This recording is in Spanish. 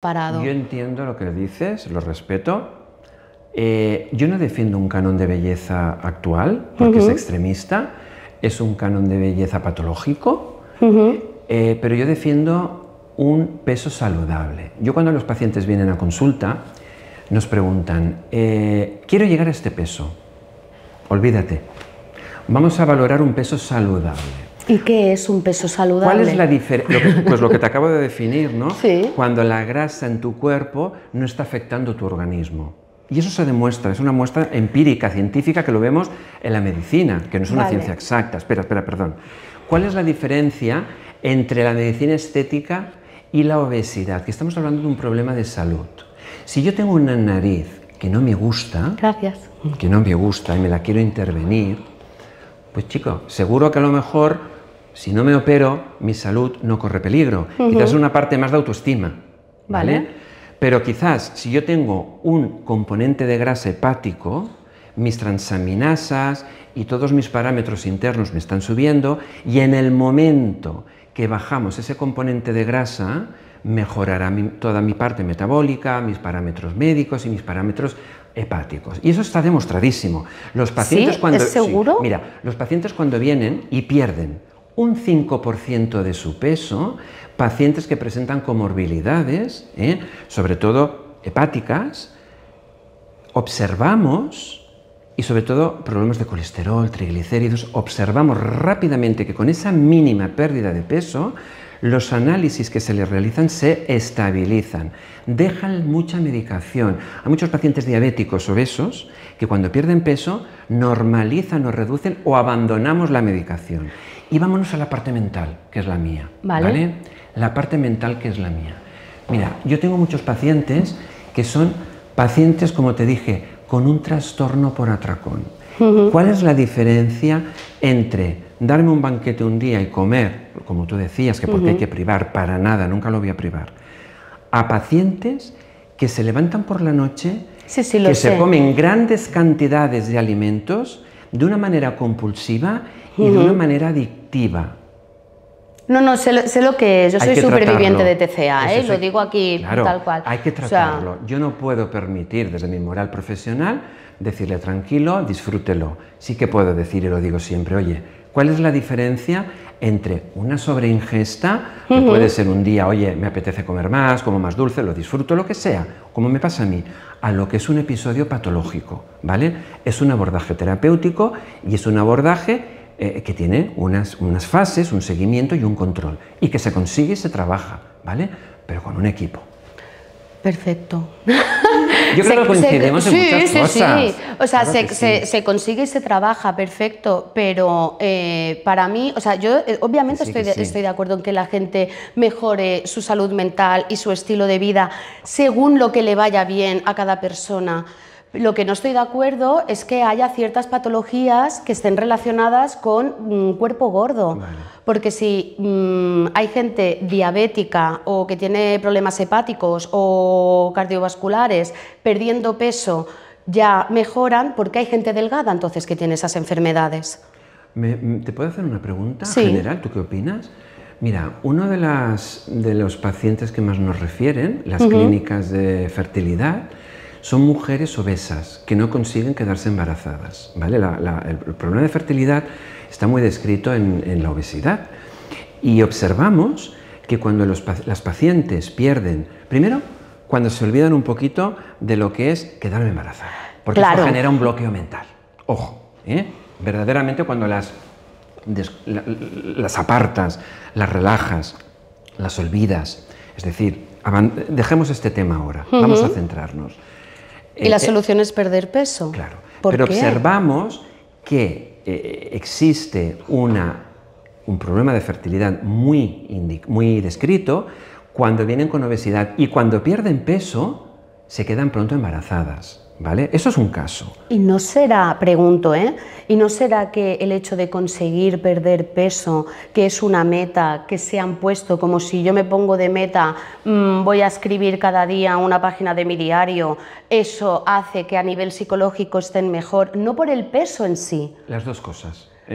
Yo entiendo lo que dices, lo respeto. Eh, yo no defiendo un canon de belleza actual, porque es extremista, es un canon de belleza patológico, eh, pero yo defiendo un peso saludable. Yo cuando los pacientes vienen a consulta, nos preguntan, eh, quiero llegar a este peso, olvídate, vamos a valorar un peso saludable. ¿Y qué es un peso saludable? ¿Cuál es la diferencia? Pues lo que te acabo de definir, ¿no? Sí. Cuando la grasa en tu cuerpo no está afectando tu organismo. Y eso se demuestra, es una muestra empírica, científica, que lo vemos en la medicina, que no es una ciencia exacta. Espera, espera, perdón. ¿Cuál es la diferencia entre la medicina estética y la obesidad? Que estamos hablando de un problema de salud. Si yo tengo una nariz que no me gusta, gracias, que no me gusta y me la quiero intervenir, pues chico, seguro que a lo mejor si no me opero, mi salud no corre peligro. Quizás es una parte más de autoestima. ¿vale? Pero quizás si yo tengo un componente de grasa hepático, mis transaminasas y todos mis parámetros internos me están subiendo y en el momento que bajamos ese componente de grasa, mejorará toda mi parte metabólica, mis parámetros médicos y mis parámetros hepáticos. Y eso está demostradísimo. Los pacientes cuando ¿Es seguro? mira, los pacientes cuando vienen y pierden un 5% de su peso, pacientes que presentan comorbilidades, ¿eh? sobre todo hepáticas, observamos y sobre todo problemas de colesterol, triglicéridos, observamos rápidamente que con esa mínima pérdida de peso, los análisis que se les realizan se estabilizan, dejan mucha medicación. Hay muchos pacientes diabéticos obesos que cuando pierden peso normalizan o reducen o abandonamos la medicación. Y vámonos a la parte mental, que es la mía. Vale. La parte mental, que es la mía. Mira, yo tengo muchos pacientes que son pacientes, como te dije, con un trastorno por atracón. ¿Cuál es la diferencia entre darme un banquete un día y comer, como tú decías, que porque hay que privar, para nada, nunca lo voy a privar, a pacientes que se levantan por la noche, que se comen grandes cantidades de alimentos de una manera compulsiva y de una manera adictiva. No, no, sé lo, que es. Yo soy superviviente de TCA, ¿eh? lo digo aquí tal cual. Hay que tratarlo. Yo no puedo permitir, desde mi moral profesional, decirle tranquilo, disfrútelo. Sí que puedo decir, y lo digo siempre, oye, ¿cuál es la diferencia entre una sobreingesta, que puede ser un día, oye, me apetece comer más, como más dulce, lo disfruto, lo que sea, como me pasa a mí, a lo que es un episodio patológico, ¿vale? Es un abordaje terapéutico y es un abordaje eh, que tiene unas, unas fases, un seguimiento y un control, y que se consigue y se trabaja, ¿vale? Pero con un equipo. Perfecto. Yo creo que coincidimos en sí, Sí, o sea, se, consigue y se trabaja, perfecto, pero eh, para mí, o sea, yo eh, obviamente estoy, estoy de acuerdo en que la gente mejore su salud mental y su estilo de vida según lo que le vaya bien a cada persona. Lo que no estoy de acuerdo es que haya ciertas patologías que estén relacionadas con un mm, cuerpo gordo, porque si mm, hay gente diabética o que tiene problemas hepáticos o cardiovasculares perdiendo peso, ya mejoran porque hay gente delgada entonces que tiene esas enfermedades. Mm, ¿Te puedo hacer una pregunta general? ¿Tú qué opinas? Mira, uno de, los pacientes que más nos refieren, las clínicas de fertilidad, son mujeres obesas que no consiguen quedarse embarazadas. ¿vale? el problema de fertilidad está muy descrito en, la obesidad y observamos que cuando las pacientes pierden, primero, cuando se olvidan un poquito de lo que es quedar embarazada, porque claro. genera un bloqueo mental. Ojo, ¿eh? verdaderamente cuando las, apartas, las relajas, las olvidas, es decir, dejemos este tema ahora, vamos a centrarnos. ¿Y la eh, eh, solución es perder peso? Claro. pero observamos que eh, existe un problema de fertilidad muy, muy descrito cuando vienen con obesidad y cuando pierden peso se quedan pronto embarazadas. ¿Vale? Eso es un caso. Y no será, pregunto, ¿eh? ¿Y no será que el hecho de conseguir perder peso, que es una meta que se han puesto, como si yo me pongo de meta, mm, voy a escribir cada día una página de mi diario, eso hace que a nivel psicológico estén mejor, no por el peso en sí? Las dos cosas.